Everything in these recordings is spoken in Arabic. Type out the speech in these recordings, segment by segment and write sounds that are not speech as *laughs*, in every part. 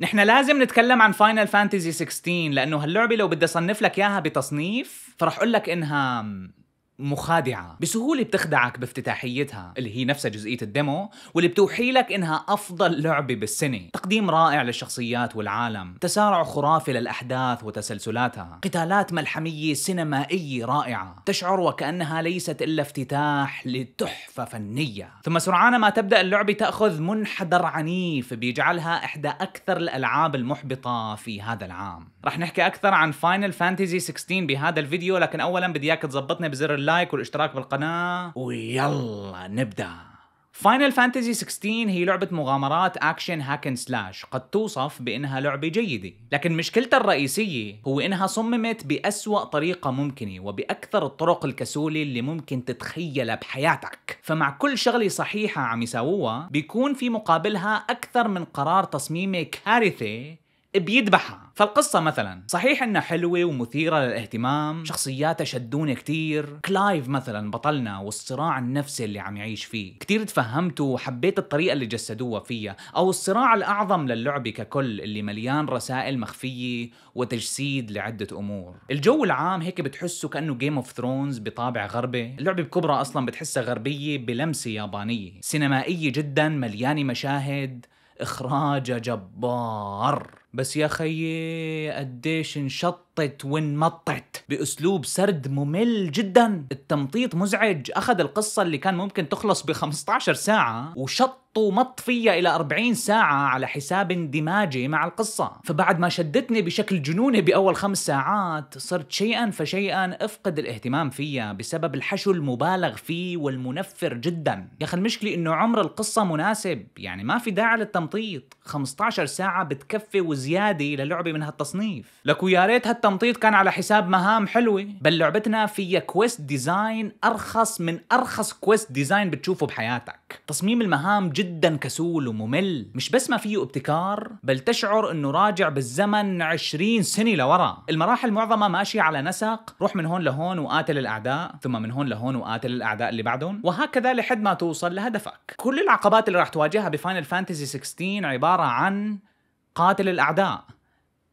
نحن لازم نتكلم عن فاينل فانتزي 16 لانه هاللعبه لو بدي اصنف لك اياها بتصنيف فرح اقول لك انها مخادعة بسهولة بتخدعك بافتتاحيتها اللي هي نفسها جزئية الديمو واللي بتوحي لك إنها أفضل لعبة بالسنة تقديم رائع للشخصيات والعالم تسارع خرافي للأحداث وتسلسلاتها قتالات ملحمية سينمائية رائعة تشعر وكأنها ليست إلا افتتاح لتحفة فنية ثم سرعان ما تبدأ اللعبة تأخذ منحدر عنيف بيجعلها إحدى أكثر الألعاب المحبطة في هذا العام رح نحكي أكثر عن فاينل فانتزي 16 بهذا الفيديو لكن أولا بدي إياك تظبطني بزر اللايك والاشتراك بالقناة ويلا نبدأ فاينل فانتزي 16 هي لعبة مغامرات اكشن هاكن سلاش قد توصف بانها لعبة جيدة لكن مشكلتها الرئيسية هو انها صممت بأسوأ طريقة ممكنة وبأكثر الطرق الكسولة اللي ممكن تتخيلها بحياتك فمع كل شغلة صحيحة عم يساووها بيكون في مقابلها اكثر من قرار تصميمي كارثي بيذبحها فالقصة مثلا صحيح انها حلوة ومثيرة للاهتمام شخصياتها شدوني كتير كلايف مثلا بطلنا والصراع النفسي اللي عم يعيش فيه كتير تفهمته وحبيت الطريقة اللي جسدوها فيها او الصراع الاعظم للعبة ككل اللي مليان رسائل مخفية وتجسيد لعدة امور الجو العام هيك بتحسه كانه جيم اوف ثرونز بطابع غربي اللعبة بكبرى اصلا بتحسها غربية بلمسة يابانية سينمائية جدا مليانة مشاهد إخراج جبار بس يا خيي قديش انشط نطت مطت باسلوب سرد ممل جدا التمطيط مزعج اخذ القصه اللي كان ممكن تخلص ب 15 ساعه وشط ومط فيا الى 40 ساعة على حساب اندماجي مع القصة، فبعد ما شدتني بشكل جنوني باول خمس ساعات صرت شيئا فشيئا افقد الاهتمام فيها بسبب الحشو المبالغ فيه والمنفر جدا، يا اخي المشكلة انه عمر القصة مناسب، يعني ما في داعي للتمطيط، 15 ساعة بتكفي وزيادة للعبة من هالتصنيف، لك ويا ريت التمطيط كان على حساب مهام حلوه بل لعبتنا فيها كويست ديزاين ارخص من ارخص كويست ديزاين بتشوفه بحياتك تصميم المهام جدا كسول وممل مش بس ما فيه ابتكار بل تشعر انه راجع بالزمن 20 سنه لورا المراحل معظمها ماشيه على نسق روح من هون لهون وقاتل الاعداء ثم من هون لهون وقاتل الاعداء اللي بعدهم وهكذا لحد ما توصل لهدفك كل العقبات اللي راح تواجهها بفاينل فانتسي 16 عباره عن قاتل الاعداء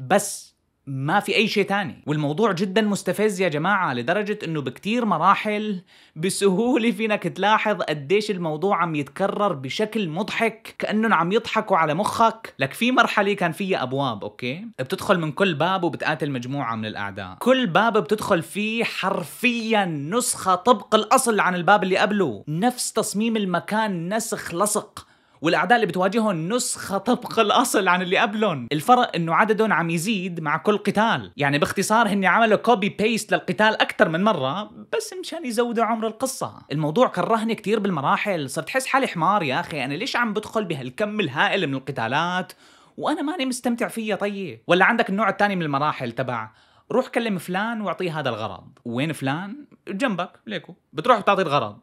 بس ما في اي شيء تاني والموضوع جدا مستفز يا جماعه لدرجه انه بكتير مراحل بسهوله فينك تلاحظ قديش الموضوع عم يتكرر بشكل مضحك كانهم عم يضحكوا على مخك لك في مرحله كان فيها ابواب اوكي بتدخل من كل باب وبتقاتل مجموعه من الاعداء كل باب بتدخل فيه حرفيا نسخه طبق الاصل عن الباب اللي قبله نفس تصميم المكان نسخ لصق والاعداء اللي بتواجههم نسخه طبق الاصل عن اللي قبلهم الفرق انه عددهم عم يزيد مع كل قتال يعني باختصار هن عملوا كوبي بيست للقتال اكثر من مره بس مشان يزودوا عمر القصه الموضوع كرهني كثير بالمراحل صرت احس حالي حمار يا اخي انا ليش عم بدخل بهالكم الهائل من القتالات وانا ماني مستمتع فيها طيب ولا عندك النوع الثاني من المراحل تبع روح كلم فلان واعطيه هذا الغرض وين فلان جنبك ليكو بتروح بتعطي الغرض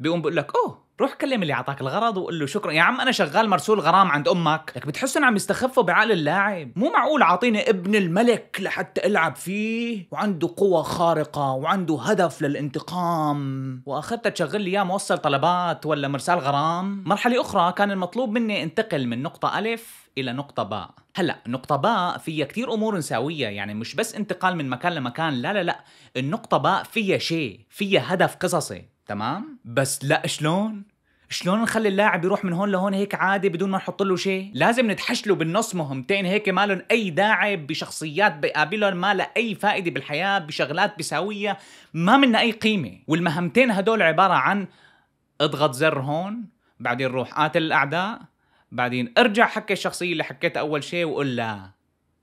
بيقوم بقول لك اوه روح كلم اللي اعطاك الغرض وقول له شكرا يا عم انا شغال مرسول غرام عند امك لك بتحس انهم عم يستخفوا بعقل اللاعب مو معقول عاطيني ابن الملك لحتى العب فيه وعنده قوة خارقة وعنده هدف للانتقام واخذت تشغل لي اياه موصل طلبات ولا مرسال غرام مرحلة اخرى كان المطلوب مني انتقل من نقطة الف الى نقطه باء هلا نقطه باء فيها كثير امور نساويها يعني مش بس انتقال من مكان لمكان لا لا لا النقطه باء فيها شيء فيها هدف قصصي تمام بس لا شلون شلون نخلي اللاعب يروح من هون لهون هيك عادي بدون ما نحط له شيء لازم نتحشله بالنص مهمتين هيك مالن اي داعي بشخصيات بقابلهم ما لها اي فائده بالحياه بشغلات بيساويها ما منا اي قيمه والمهمتين هدول عباره عن اضغط زر هون بعدين روح قاتل الاعداء بعدين ارجع حكي الشخصيه اللي حكيتها اول شيء وقول لها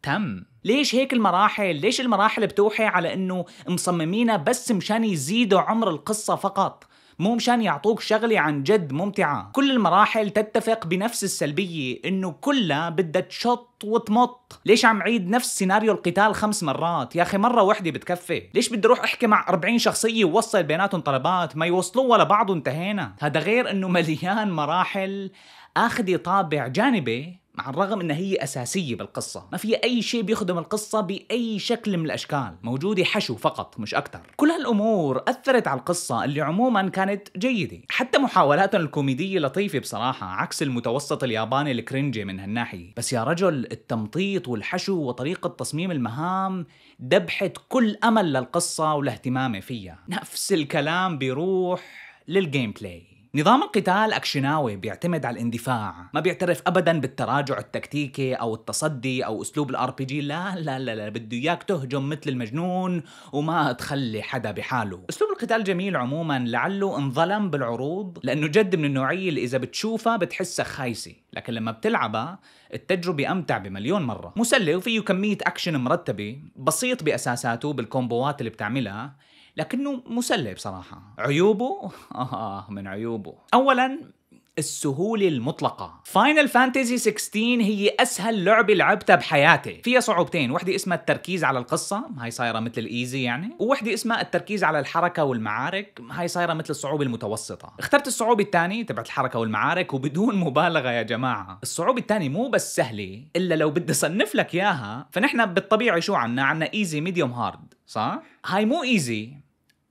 تم ليش هيك المراحل ليش المراحل بتوحي على انه مصممينها بس مشان يزيدوا عمر القصه فقط مو مشان يعطوك شغلة عن جد ممتعة كل المراحل تتفق بنفس السلبية انه كلها بدها تشط وتمط ليش عم عيد نفس سيناريو القتال خمس مرات يا اخي مرة وحدة بتكفي ليش بدي اروح احكي مع 40 شخصية ووصل بيناتهم طلبات ما يوصلوا بعض وانتهينا هذا غير انه مليان مراحل اخذ طابع جانبي مع الرغم ان هي اساسيه بالقصه ما في اي شيء بيخدم القصه باي شكل من الاشكال موجوده حشو فقط مش اكثر كل هالامور اثرت على القصه اللي عموما كانت جيده حتى محاولاتهم الكوميديه لطيفه بصراحه عكس المتوسط الياباني الكرنجي من هالناحيه بس يا رجل التمطيط والحشو وطريقه تصميم المهام ذبحت كل امل للقصه والاهتمام فيها نفس الكلام بيروح للجيم بلاي نظام القتال أكشناوي بيعتمد على الاندفاع ما بيعترف أبدا بالتراجع التكتيكي أو التصدي أو أسلوب الار بي جي لا لا لا, لا. بده إياك تهجم مثل المجنون وما تخلي حدا بحاله أسلوب القتال جميل عموما لعله انظلم بالعروض لأنه جد من النوعية اللي إذا بتشوفها بتحسها خايسة لكن لما بتلعبها التجربة أمتع بمليون مرة مسلي وفيه كمية أكشن مرتبة بسيط بأساساته بالكومبوات اللي بتعملها لكنه مسلي بصراحة عيوبه *laughs* آه،, آه من عيوبه أولا السهولة المطلقة فاينل فانتزي 16 هي أسهل لعبة لعبتها بحياتي فيها صعوبتين واحدة اسمها التركيز على القصة هاي صايرة مثل الإيزي يعني وواحدة اسمها التركيز على الحركة والمعارك هاي صايرة مثل الصعوبة المتوسطة اخترت الصعوبة الثانية تبعت الحركة والمعارك وبدون *laughs* مبالغة يا جماعة الصعوبة الثانية مو بس سهلة إلا لو بدي صنف لك إياها فنحن بالطبيعي شو عنا عنا إيزي ميديوم هارد صح؟ هاي مو إيزي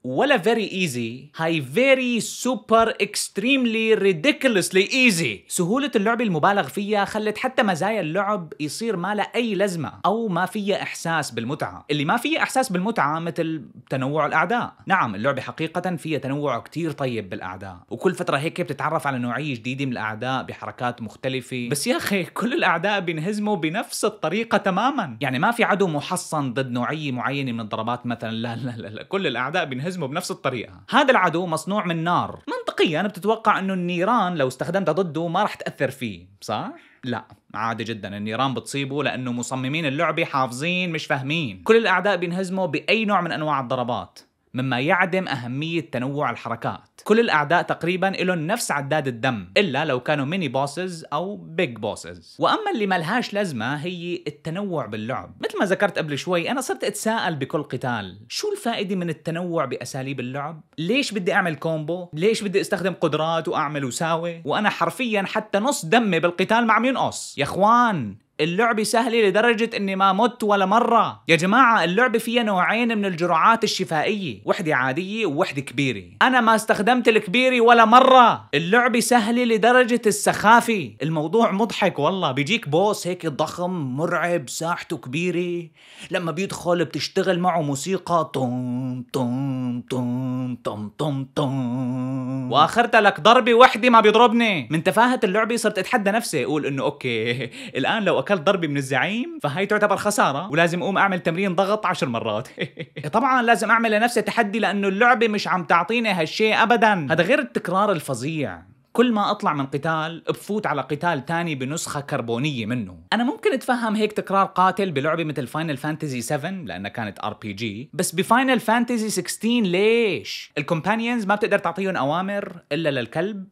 ولا very easy هاي very super extremely ridiculously easy سهولة اللعبة المبالغ فيها خلت حتى مزايا اللعب يصير ما لها أي لازمة أو ما فيها إحساس بالمتعة اللي ما فيها إحساس بالمتعة مثل تنوع الأعداء نعم اللعبة حقيقة فيها تنوع كتير طيب بالأعداء وكل فترة هيك بتتعرف على نوعية جديدة من الأعداء بحركات مختلفة بس يا أخي كل الأعداء بينهزموا بنفس الطريقة تماما يعني ما في عدو محصن ضد نوعية معينة من الضربات مثلا لا لا لا, لا. كل الأعداء بينهزموا ميكانيزمه بنفس الطريقه هذا العدو مصنوع من نار منطقيا بتتوقع انه النيران لو استخدمتها ضده ما رح تاثر فيه صح لا عادي جدا النيران بتصيبه لانه مصممين اللعبه حافظين مش فاهمين كل الاعداء بينهزموا باي نوع من انواع الضربات مما يعدم أهمية تنوع الحركات كل الأعداء تقريبا لهم نفس عداد الدم إلا لو كانوا ميني بوسز أو بيج بوسز وأما اللي ملهاش لازمة هي التنوع باللعب مثل ما ذكرت قبل شوي أنا صرت أتساءل بكل قتال شو الفائدة من التنوع بأساليب اللعب ليش بدي أعمل كومبو ليش بدي أستخدم قدرات وأعمل وساوي وأنا حرفيا حتى نص دمي بالقتال ما عم ينقص يا اخوان اللعبة سهلة لدرجة اني ما مت ولا مرة يا جماعة اللعبة فيها نوعين من الجرعات الشفائية وحدة عادية ووحدة كبيرة انا ما استخدمت الكبيرة ولا مرة اللعبة سهلة لدرجة السخافة الموضوع مضحك والله بيجيك بوس هيك ضخم مرعب ساحته كبيرة لما بيدخل بتشتغل معه موسيقى طم طم طم طم طم طم واخرتها لك ضربة وحدة ما بيضربني من تفاهة اللعبة صرت اتحدى نفسي اقول انه اوكي *laughs* الان لو واكلت ضربه من الزعيم فهي تعتبر خساره ولازم اقوم اعمل تمرين ضغط عشر مرات *laughs* طبعا لازم اعمل لنفسي تحدي لانه اللعبه مش عم تعطيني هالشيء ابدا هذا غير التكرار الفظيع كل ما اطلع من قتال بفوت على قتال تاني بنسخه كربونيه منه انا ممكن اتفهم هيك تكرار قاتل بلعبه مثل فاينل فانتزي 7 لانها كانت ار بي جي بس بفاينل فانتزي 16 ليش الكومبانيونز ما بتقدر تعطيهم اوامر الا للكلب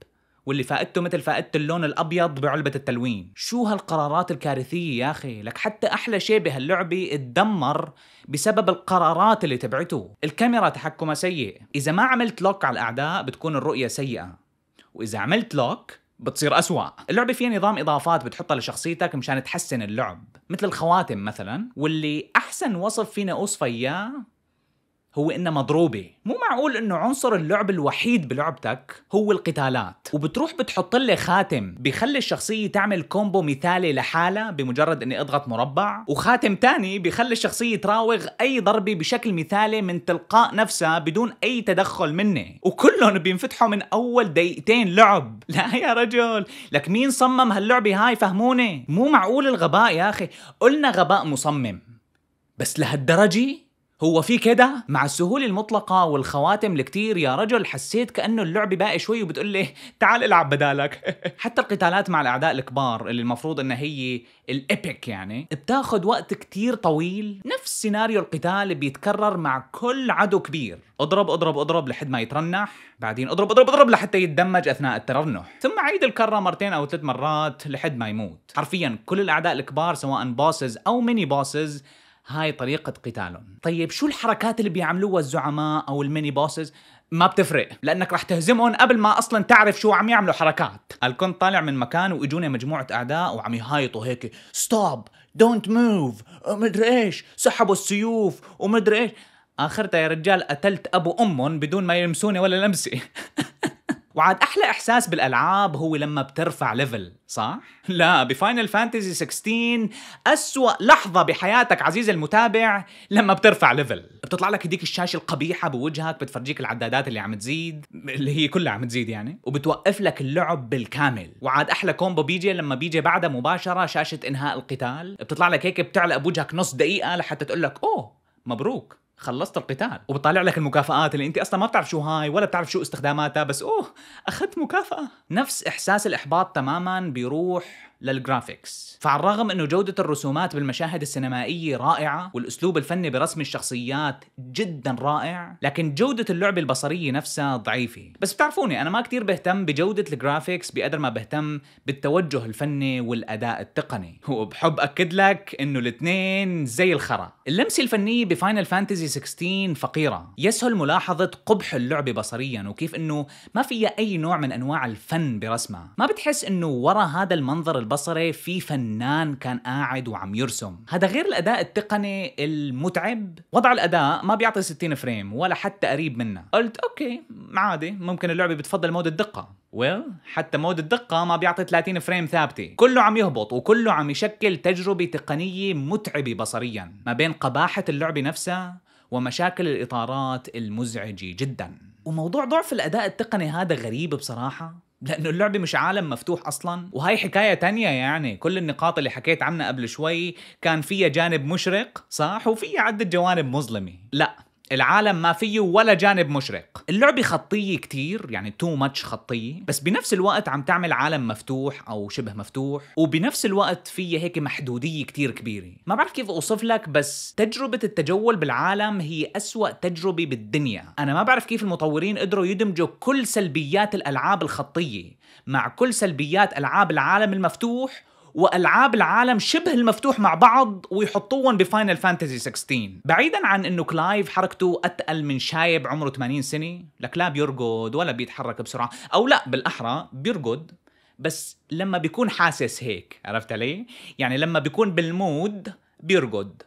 واللي فائدته مثل فائدة اللون الأبيض بعلبة التلوين شو هالقرارات الكارثية يا أخي لك حتى أحلى شيء بهاللعبة اتدمر بسبب القرارات اللي تبعته الكاميرا تحكمها سيء إذا ما عملت لوك على الأعداء بتكون الرؤية سيئة وإذا عملت لوك بتصير أسوأ اللعبة فيها نظام إضافات بتحطها لشخصيتك مشان تحسن اللعب مثل الخواتم مثلا واللي أحسن وصف فينا أوصفه إياه هو انها مضروبه مو معقول انه عنصر اللعب الوحيد بلعبتك هو القتالات وبتروح بتحط لي خاتم بخلي الشخصيه تعمل كومبو مثالي لحالها بمجرد اني اضغط مربع وخاتم تاني بخلي الشخصيه تراوغ اي ضربه بشكل مثالي من تلقاء نفسها بدون اي تدخل مني وكلهم بينفتحوا من اول دقيقتين لعب *laughs* لا يا رجل لك مين صمم هاللعبه هاي فهموني مو معقول الغباء يا اخي قلنا غباء مصمم بس لهالدرجه هو في كده مع السهولة المطلقة والخواتم الكتير يا رجل حسيت كأنه اللعبة باقي شوي وبتقول لي تعال العب بدالك *laughs* حتى القتالات مع الأعداء الكبار اللي المفروض إنها هي الإبك يعني بتاخد وقت كتير طويل نفس سيناريو القتال بيتكرر مع كل عدو كبير اضرب اضرب اضرب لحد ما يترنح بعدين اضرب اضرب اضرب لحتى يتدمج اثناء الترنح ثم عيد الكره مرتين او ثلاث مرات لحد ما يموت حرفيا كل الاعداء الكبار سواء باسز او ميني باسز هاي طريقة قتالهم طيب شو الحركات اللي بيعملوها الزعماء أو الميني بوسز ما بتفرق لانك رح تهزمهم قبل ما اصلا تعرف شو عم يعملوا حركات الكون كنت طالع من مكان وإجوني مجموعه اعداء وعم يهايطوا هيك ستوب دونت موف مدري ايش سحبوا السيوف ومدري ايش اخرتها يا رجال قتلت ابو امهم بدون ما يلمسوني ولا لمسه *laughs* وعاد احلى احساس بالالعاب هو لما بترفع ليفل صح *laughs* لا بفاينل فانتزي 16 اسوا لحظه بحياتك عزيزي المتابع لما بترفع ليفل بتطلع لك هديك الشاشه القبيحه بوجهك بتفرجيك العدادات اللي عم تزيد اللي هي كلها عم تزيد يعني وبتوقف لك اللعب بالكامل وعاد احلى كومبو بيجي لما بيجي بعدها مباشره شاشه انهاء القتال بتطلع لك هيك بتعلق بوجهك نص دقيقه لحتى تقول لك اوه مبروك خلصت القتال وبطالع لك المكافآت اللي انت اصلا ما بتعرف شو هاي ولا بتعرف شو استخداماتها بس اوه اخذت مكافأة نفس احساس الاحباط تماما بيروح للجرافيكس فعلى الرغم انه جودة الرسومات بالمشاهد السينمائية رائعة والاسلوب الفني برسم الشخصيات جدا رائع لكن جودة اللعبة البصرية نفسها ضعيفة بس بتعرفوني انا ما كتير بهتم بجودة الجرافيكس بقدر ما بهتم بالتوجه الفني والاداء التقني وبحب اكد لك انه الاثنين زي الخرا اللمسة الفنية بفاينل فانتزي 16 فقيرة يسهل ملاحظة قبح اللعبة بصريا وكيف انه ما فيها اي نوع من انواع الفن برسمها ما بتحس انه ورا هذا المنظر البصري في فنان كان قاعد وعم يرسم هذا غير الاداء التقني المتعب وضع الاداء ما بيعطي 60 فريم ولا حتى قريب منه قلت اوكي عادي ممكن اللعبه بتفضل مود الدقه ويل well, حتى مود الدقة ما بيعطي 30 فريم ثابتة كله عم يهبط وكله عم يشكل تجربة تقنية متعبة بصريا ما بين قباحة اللعبة نفسها ومشاكل الإطارات المزعجة جدا وموضوع ضعف الأداء التقني هذا غريب بصراحة لانه اللعبه مش عالم مفتوح اصلا وهي حكايه تانية يعني كل النقاط اللي حكيت عنها قبل شوي كان فيها جانب مشرق صح وفيها عده جوانب مظلمه لا العالم ما فيه ولا جانب مشرق اللعبة خطية كتير يعني تو ماتش خطية بس بنفس الوقت عم تعمل عالم مفتوح أو شبه مفتوح وبنفس الوقت فيها هيك محدودية كتير كبيرة ما بعرف كيف أوصف لك بس تجربة التجول بالعالم هي أسوأ تجربة بالدنيا أنا ما بعرف كيف المطورين قدروا يدمجوا كل سلبيات الألعاب الخطية مع كل سلبيات ألعاب العالم المفتوح والعاب العالم شبه المفتوح مع بعض ويحطوهم بفاينل فانتزي 16 بعيدا عن انه كلايف حركته اتقل من شايب عمره 80 سنه لك لا بيرقد ولا بيتحرك بسرعه او لا بالاحرى بيرقد بس لما بيكون حاسس هيك عرفت علي يعني لما بيكون بالمود بيرقد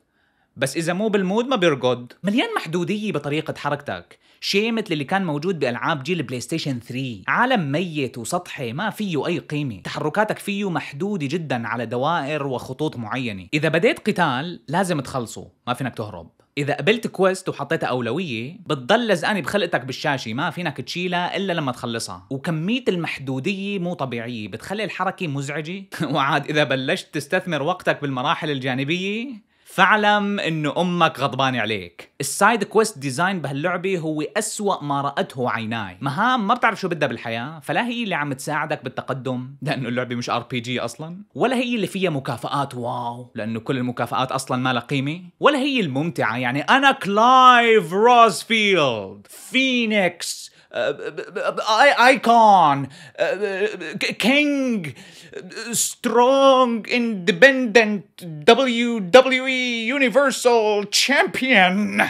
بس إذا مو بالمود ما بيرقد مليان محدودية بطريقة حركتك شيء مثل اللي كان موجود بألعاب جيل بلاي ستيشن 3 عالم ميت وسطحي ما فيه أي قيمة تحركاتك فيه محدودة جدا على دوائر وخطوط معينة إذا بديت قتال لازم تخلصه ما فينك تهرب إذا قبلت كويست وحطيتها أولوية بتضل لزقانة بخلقتك بالشاشة ما فينك تشيلها إلا لما تخلصها وكمية المحدودية مو طبيعية بتخلي الحركة مزعجة *laughs* وعاد إذا بلشت تستثمر وقتك بالمراحل الجانبية فاعلم انه امك غضبانه عليك السايد كويست ديزاين بهاللعبه هو أسوأ ما راته عيناي مهام ما بتعرف شو بدها بالحياه فلا هي اللي عم تساعدك بالتقدم لانه اللعبه مش ار بي جي اصلا ولا هي اللي فيها مكافآت واو لانه كل المكافآت اصلا ما لها قيمه ولا هي الممتعه يعني انا كلايف روزفيلد فينيكس ايكون كينج سترونج اندبندنت دبليو دبليو اي يونيفرسال تشامبيون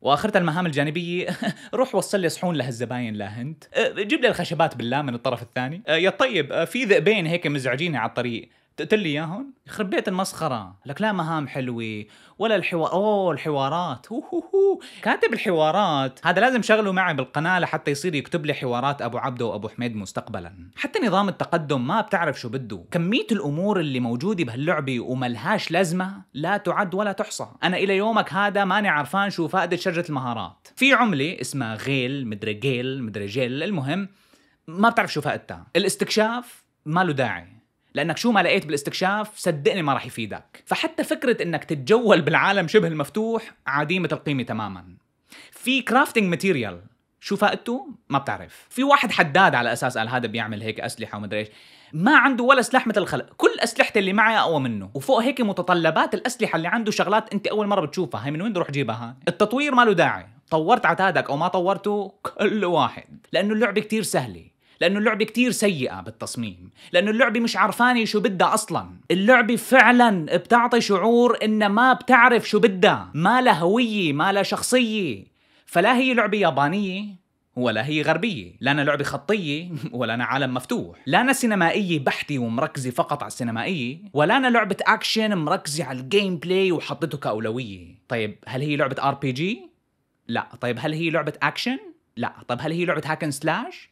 واخرة المهام الجانبية *laughs* روح وصل لي صحون لهالزباين لهند uh, جيب لي الخشبات بالله من الطرف الثاني uh, يا طيب uh, في ذئبين هيك مزعجيني على الطريق تقتل لي اياهم يخرب بيت المسخره لك لا مهام حلوه ولا الحوار اوه الحوارات هو هو هو. كاتب الحوارات هذا لازم شغله معي بالقناه لحتى يصير يكتب لي حوارات ابو عبده وابو حميد مستقبلا حتى نظام التقدم ما بتعرف شو بده كميه الامور اللي موجوده بهاللعبه وملهاش لازمه لا تعد ولا تحصى انا الى يومك هذا ماني عرفان شو فائده شجره المهارات في عمله اسمها غيل مدري جيل مدري جيل المهم ما بتعرف شو فائدتها الاستكشاف ما له داعي لانك شو ما لقيت بالاستكشاف صدقني ما راح يفيدك فحتى فكره انك تتجول بالعالم شبه المفتوح عديمه القيمه تماما في كرافتنج ماتيريال شو فائدته ما بتعرف في واحد حداد على اساس قال هذا بيعمل هيك اسلحه وما ايش ما عنده ولا سلاح مثل الخلق كل اسلحتي اللي معي اقوى منه وفوق هيك متطلبات الاسلحه اللي عنده شغلات انت اول مره بتشوفها هي من وين تروح تجيبها التطوير ما له داعي طورت عتادك او ما طورته كل واحد لانه اللعبه كتير سهله لانه اللعبه كتير سيئه بالتصميم لانه اللعبه مش عرفانه شو بدها اصلا اللعبه فعلا بتعطي شعور انها ما بتعرف شو بدها ما لها هويه ما لها شخصيه فلا هي لعبه يابانيه ولا هي غربية لا أنا لعبة خطية ولا أنا عالم مفتوح لا أنا سينمائية بحتة ومركزة فقط على السينمائية ولا أنا لعبة أكشن مركزة على الجيم بلاي وحطته كأولوية طيب هل هي لعبة ار بي جي؟ لا طيب هل هي لعبة أكشن؟ لا طيب هل هي لعبة هاكن سلاش؟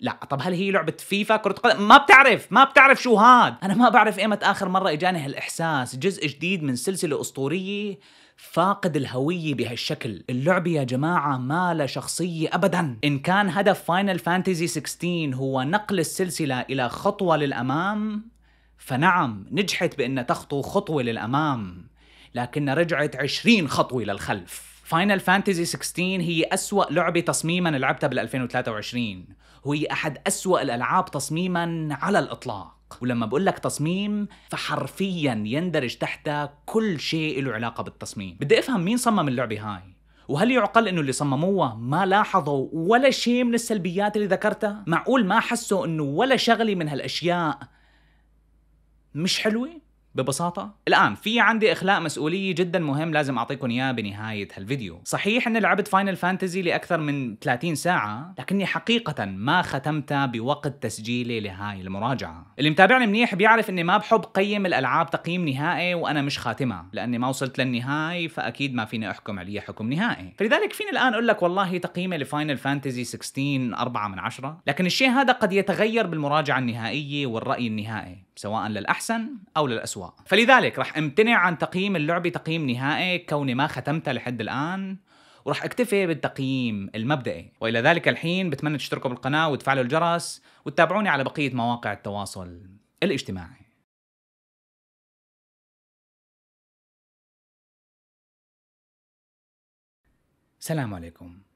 لا طب هل هي لعبه فيفا كره قدم ما بتعرف ما بتعرف شو هاد انا ما بعرف ايمت اخر مره اجاني هالاحساس جزء جديد من سلسله اسطوريه فاقد الهوية بهالشكل اللعبة يا جماعة ما لها شخصية أبدا إن كان هدف فاينل فانتزي 16 هو نقل السلسلة إلى خطوة للأمام فنعم نجحت بأنها تخطو خطوة للأمام لكنها رجعت 20 خطوة للخلف فاينل فانتزي 16 هي أسوأ لعبة تصميما لعبتها بال 2023 وهي أحد أسوأ الألعاب تصميما على الإطلاق ولما بقول لك تصميم فحرفيا يندرج تحتها كل شيء له علاقة بالتصميم بدي أفهم مين صمم اللعبة هاي وهل يعقل انه اللي صمموها ما لاحظوا ولا شيء من السلبيات اللي ذكرتها؟ معقول ما حسوا انه ولا شغله من هالاشياء مش حلوه؟ ببساطة الآن في عندي إخلاء مسؤولية جدا مهم لازم أعطيكم إياه بنهاية هالفيديو صحيح أني لعبت فاينل فانتزي لأكثر من 30 ساعة لكني حقيقة ما ختمتها بوقت تسجيلي لهاي المراجعة اللي متابعني منيح بيعرف أني ما بحب قيم الألعاب تقييم نهائي وأنا مش خاتمة لأني ما وصلت للنهاية فأكيد ما فيني أحكم عليها حكم نهائي فلذلك فيني الآن أقول لك والله تقييمي لفاينل فانتزي 16 4 من 10 لكن الشيء هذا قد يتغير بالمراجعة النهائية والرأي النهائي سواء للأحسن أو للأسوأ فلذلك رح امتنع عن تقييم اللعبة تقييم نهائي كوني ما ختمتها لحد الآن ورح اكتفي بالتقييم المبدئي والى ذلك الحين بتمنى تشتركوا بالقناه وتفعلوا الجرس وتتابعوني على بقيه مواقع التواصل الاجتماعي سلام عليكم